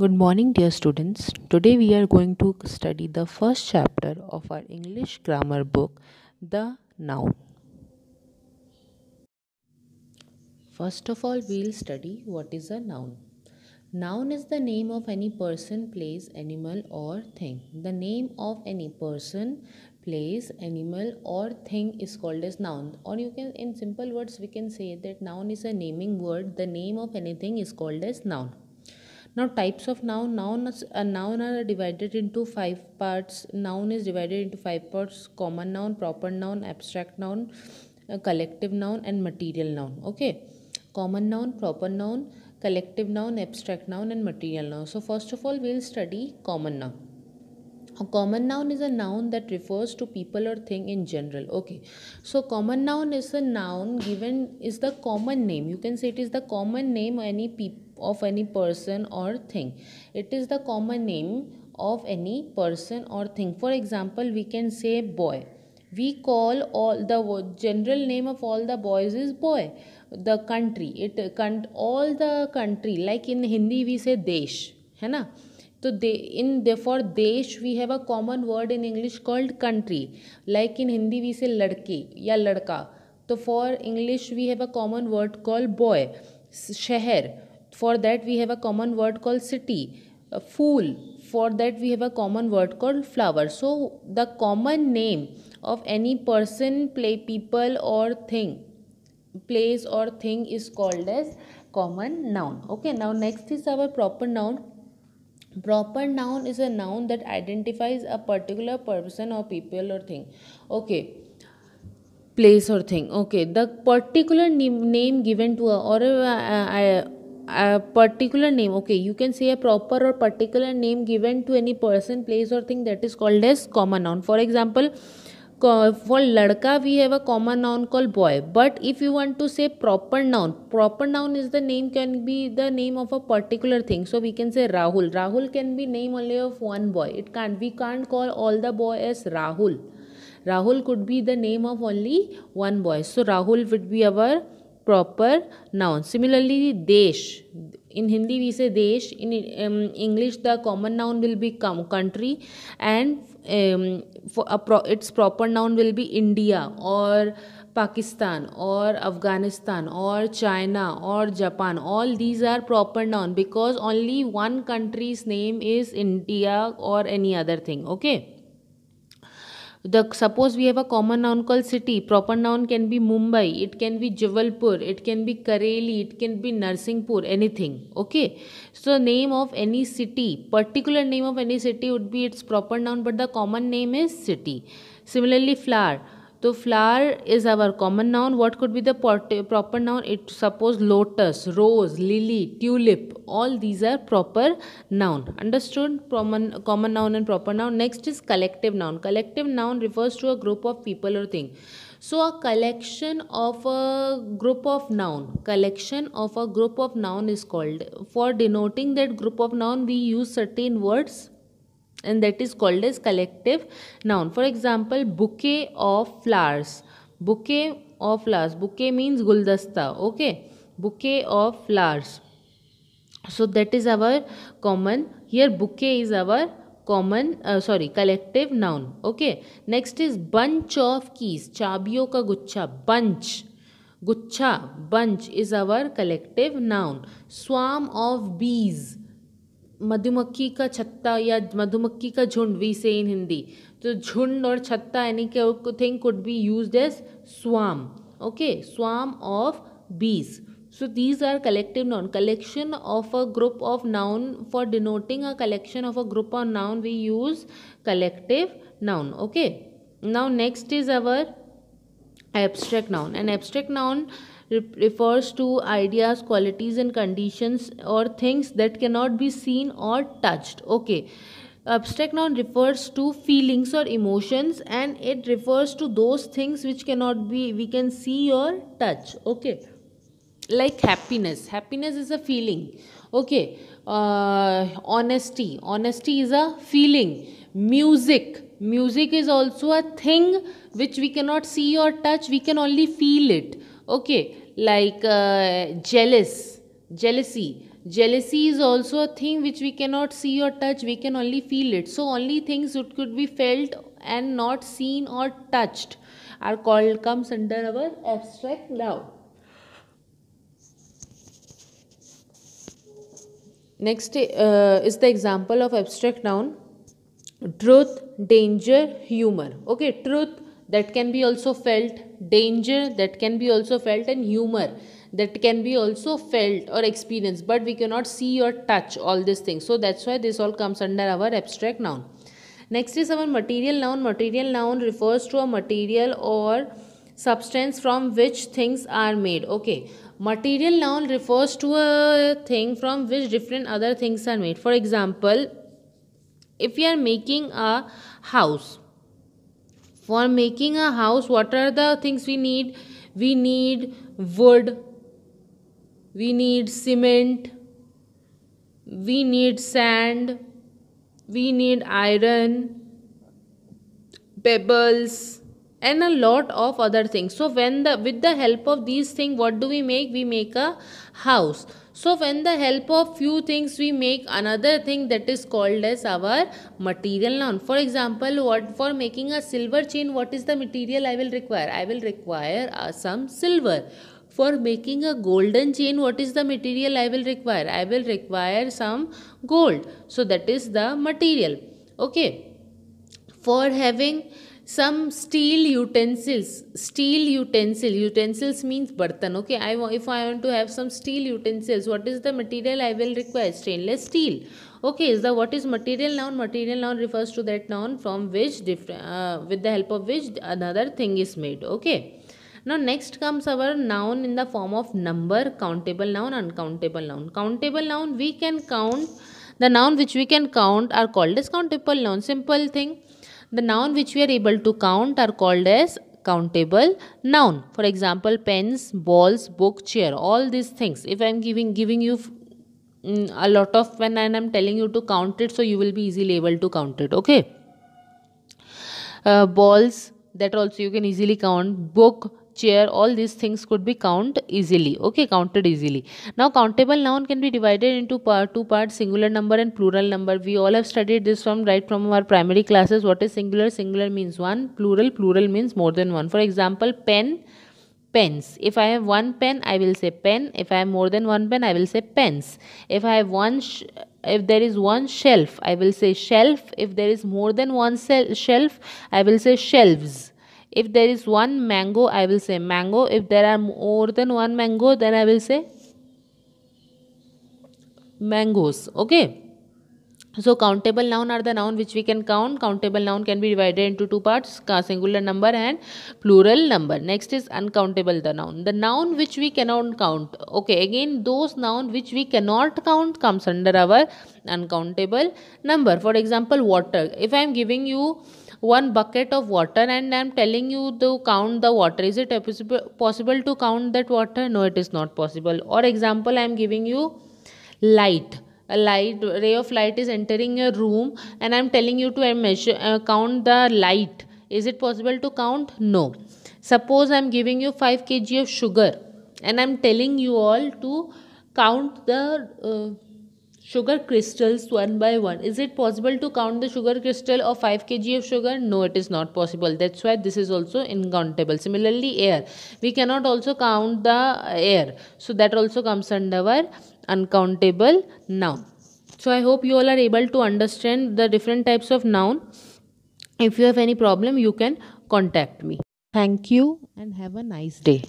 Good morning, dear students. Today we are going to study the first chapter of our English grammar book, The Noun. First of all, we'll study what is a noun. Noun is the name of any person, place, animal, or thing. The name of any person, place, animal, or thing is called as noun. Or you can, in simple words, we can say that noun is a naming word. The name of anything is called as noun now types of noun noun a uh, noun are divided into five parts noun is divided into five parts common noun proper noun abstract noun uh, collective noun and material noun okay common noun proper noun collective noun abstract noun and material noun so first of all we will study common noun a common noun is a noun that refers to people or thing in general. Okay. So common noun is a noun given is the common name. You can say it is the common name any people of any person or thing it is the common name of any person or thing for example we can say boy we call all the general name of all the boys is boy the country it all the country like in hindi we say desh hai na तो they in they for desh we have a common word in English called country like in Hindi we say ladke या लड़का तो for English we have a common word called boy shahar For that we have a common word called city. A fool. For that we have a common word called flower. So the common name of any person, play, people or thing, place or thing is called as common noun. Okay. Now next is our proper noun. Proper noun is a noun that identifies a particular person or people or thing. Okay place or thing okay the particular name, given to a or a, a, a a particular name okay you can say a proper or particular name given to any person place or thing that is called as common noun for example for ladka we have a common noun called boy but if you want to say proper noun proper noun is the name can be the name of a particular thing so we can say rahul rahul can be name only of one boy it can't we can't call all the boy as rahul rahul could be the name of only one boy so rahul would be our proper noun similarly desh in Hindi we say desh in English the common noun will be country and its proper noun will be India और पाकिस्तान और अफगानिस्तान और China और Japan all these are proper noun because only one country's name is India और any other thing okay the suppose we have a common noun called city proper noun can be mumbai it can be jawalpur it can be kareli it can be narsingpur anything okay so name of any city particular name of any city would be its proper noun but the common name is city similarly flower तो flower is our common noun what could be the proper noun it suppose lotus rose lily tulip all these are proper noun understood common common noun and proper noun next is collective noun collective noun refers to a group of people or thing so a collection of a group of noun collection of a group of noun is called for denoting that group of noun we use certain words and that is called as collective noun for example bouquet of flowers bouquet of flowers bouquet means guldasta okay bouquet of flowers so that is our common here bouquet is our common sorry collective noun okay next is bunch of keys चाबियों का गुच्छा bunch guchha bunch is our collective noun swarm of bees मधुमक्खी का छत्ता या मधुमक्खी का झुंड वी से इन हिंदी तो झुंड और छत्ता यानी के thing could be use as swarm okay swarm of bees so these are collective noun collection of a group of noun for denoting a collection of a group of noun we use collective noun okay now next is our abstract noun and abstract noun refers to ideas qualities and conditions or things that cannot be seen or touched okay abstract noun refers to feelings or emotions and it refers to those things which cannot be we can see or touch okay like happiness happiness is a feeling okay uh, honesty honesty is a feeling music music is also a thing which we cannot see or touch we can only feel it okay like uh, jealous, jealousy. Jealousy is also a thing which we cannot see or touch, we can only feel it. So, only things which could be felt and not seen or touched are called comes under our abstract love. Next uh, is the example of abstract noun truth, danger, humor. Okay, truth, that can be also felt, danger that can be also felt, and humor that can be also felt or experienced. But we cannot see or touch all these things. So that's why this all comes under our abstract noun. Next is our material noun. Material noun refers to a material or substance from which things are made. Okay. Material noun refers to a thing from which different other things are made. For example, if we are making a house for making a house what are the things we need we need wood we need cement we need sand we need iron pebbles and a lot of other things so when the with the help of these things what do we make we make a house so when the help of few things we make another thing that is called as our material noun. For example, what for making a silver chain, what is the material I will require? I will require uh, some silver. For making a golden chain, what is the material I will require? I will require some gold. So that is the material. Okay. For having some steel utensils steel utensil utensils means bartan okay i if i want to have some steel utensils what is the material i will require stainless steel okay is the what is material noun material noun refers to that noun from which different uh, with the help of which another thing is made okay now next comes our noun in the form of number countable noun uncountable noun countable noun we can count the noun which we can count are called as countable noun simple thing the noun which we are able to count are called as countable noun. For example, pens, balls, book, chair, all these things. If I am giving giving you mm, a lot of when and I'm telling you to count it, so you will be easily able to count it. Okay. Uh, balls that also you can easily count. Book chair all these things could be count easily okay counted easily now countable noun can be divided into part, two parts singular number and plural number we all have studied this from right from our primary classes what is singular singular means one plural plural means more than one for example pen pens if i have one pen i will say pen if i have more than one pen i will say pens if i have one if there is one shelf i will say shelf if there is more than one shelf i will say shelves if there is one mango i will say mango if there are more than one mango then i will say mangoes okay so countable noun are the noun which we can count. Countable noun can be divided into two parts, singular number and plural number. Next is uncountable the noun. The noun which we cannot count. Okay, again those noun which we cannot count comes under our uncountable number. For example, water. If I am giving you one bucket of water and i'm telling you to count the water is it possible to count that water no it is not possible or example i'm giving you light a light ray of light is entering a room and i'm telling you to measure uh, count the light is it possible to count no suppose i'm giving you 5 kg of sugar and i'm telling you all to count the uh, sugar crystals one by one. Is it possible to count the sugar crystal of 5 kg of sugar? No, it is not possible. That's why this is also uncountable. Similarly, air. We cannot also count the air. So that also comes under our uncountable noun. So I hope you all are able to understand the different types of noun. If you have any problem, you can contact me. Thank you and have a nice day.